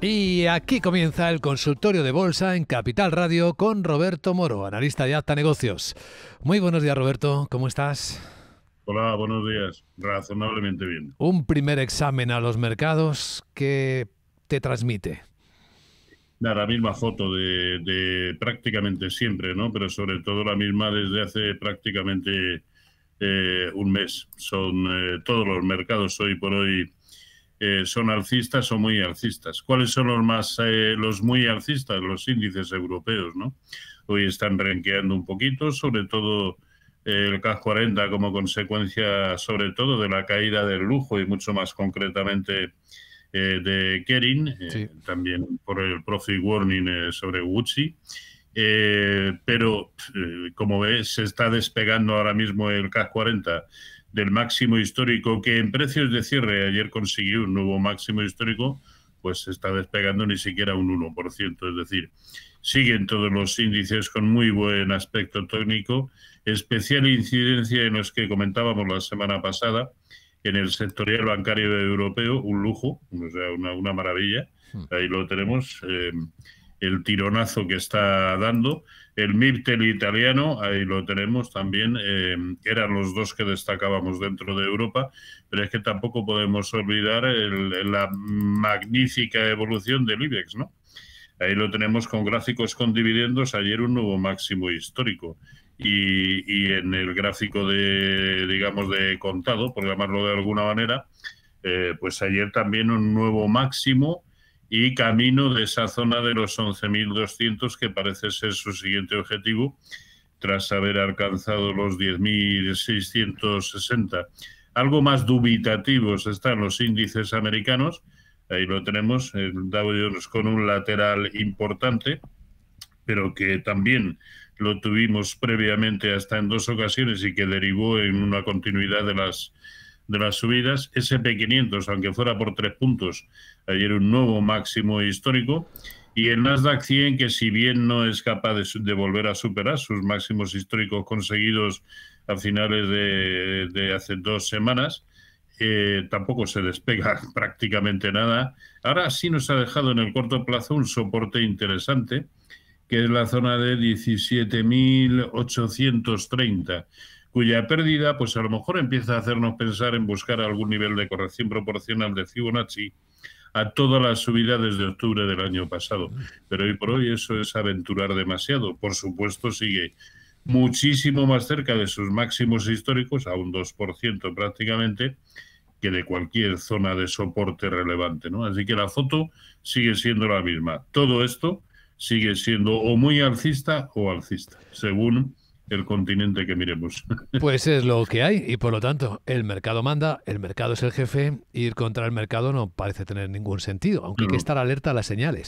Y aquí comienza el consultorio de bolsa en Capital Radio con Roberto Moro, analista de Acta Negocios. Muy buenos días, Roberto. ¿Cómo estás? Hola, buenos días. Razonablemente bien. Un primer examen a los mercados que te transmite. la misma foto de, prácticamente siempre, ¿no? Pero sobre todo la misma desde hace prácticamente eh, un mes. Son eh, todos los mercados hoy por hoy eh, son alcistas o muy alcistas. ¿Cuáles son los más eh, los muy alcistas? Los índices europeos, ¿no? Hoy están renqueando un poquito, sobre todo eh, el CAC 40 como consecuencia, sobre todo, de la caída del lujo y mucho más concretamente de Kering, también por el profit warning sobre Gucci. pero como ves, se está despegando ahora mismo el CAC 40 del máximo histórico que en precios de cierre ayer consiguió un nuevo máximo histórico, pues se está despegando ni siquiera un 1%. Es decir, siguen todos los índices con muy buen aspecto técnico, especial incidencia en los que comentábamos la semana pasada, en el sectorial bancario europeo, un lujo, o sea, una, una maravilla. Hmm. Ahí lo tenemos. Eh, el tironazo que está dando. El Miptel italiano, ahí lo tenemos también, eh, eran los dos que destacábamos dentro de Europa, pero es que tampoco podemos olvidar la magnífica evolución del IBEX, ¿no? Ahí lo tenemos con gráficos con dividendos, ayer un nuevo máximo histórico. Y, y en el gráfico de, digamos, de contado, por llamarlo de alguna manera, eh, pues ayer también un nuevo máximo y camino de esa zona de los 11.200 que parece ser su siguiente objetivo tras haber alcanzado los 10.660. Algo más dubitativos están los índices americanos. Ahí lo tenemos, el Dow con un lateral importante, pero que también lo tuvimos previamente hasta en dos ocasiones y que derivó en una continuidad de las de las subidas, SP500, aunque fuera por tres puntos, ayer un nuevo máximo histórico, y el Nasdaq 100, que si bien no es capaz de, volver a superar sus máximos históricos conseguidos a finales de, hace dos semanas, eh, tampoco se despega prácticamente nada. Ahora sí nos ha dejado en el corto plazo un soporte interesante, que es la zona de 17.830 cuya pérdida pues a lo mejor empieza a hacernos pensar en buscar algún nivel de corrección proporcional de Fibonacci a todas las subidas desde octubre del año pasado. Pero hoy por hoy eso es aventurar demasiado. Por supuesto, sigue muchísimo más cerca de sus máximos históricos, a un 2% prácticamente, que de cualquier zona de soporte relevante. ¿no? Así que la foto sigue siendo la misma. Todo esto sigue siendo o muy alcista o alcista, según el continente que miremos. Pues es lo que hay y por lo tanto el mercado manda, el mercado es el jefe, ir contra el mercado no parece tener ningún sentido, aunque hay que estar alerta a las señales.